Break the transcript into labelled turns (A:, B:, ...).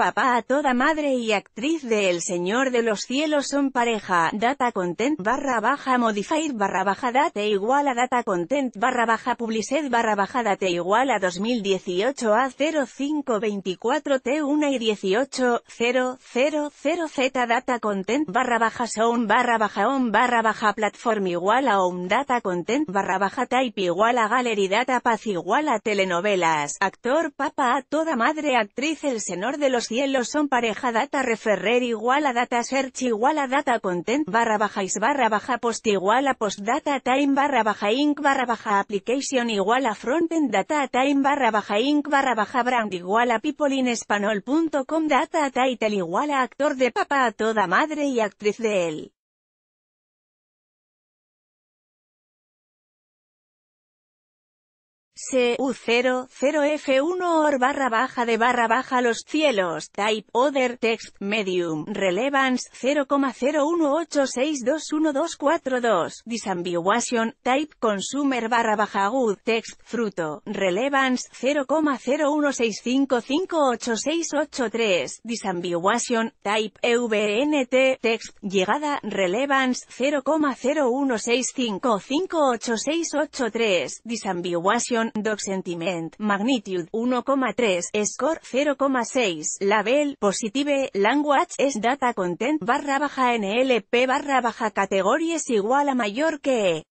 A: Papá a toda madre y actriz de El Señor de los Cielos son pareja, data content barra baja modified barra baja date igual a data content barra baja publicidad barra baja date igual a 2018 a 0524 T1 y 18 000 Z data content barra baja sound barra baja on barra baja platform igual a on data content barra baja type igual a gallery data paz igual a telenovelas, actor Papá a toda madre actriz El Señor de los cielos son pareja data referrer igual a data search igual a data content barra baja is barra baja post igual a post data time barra baja inc barra baja application igual a frontend data time barra baja inc barra baja brand igual a people in data title igual a actor de papá a toda madre
B: y actriz de él.
A: CU00F1 OR barra baja de barra baja los cielos, type other text, medium, relevance 0,018621242, disambiguation, type consumer barra baja good text, fruto, relevance 0,016558683, disambiguation, type EVNT, text, llegada, relevance 0,016558683, disambiguation, doc Sentiment, Magnitude 1,3, Score 0,6, Label, Positive, Language, es Data Content barra baja NLP barra baja categories igual a mayor que E.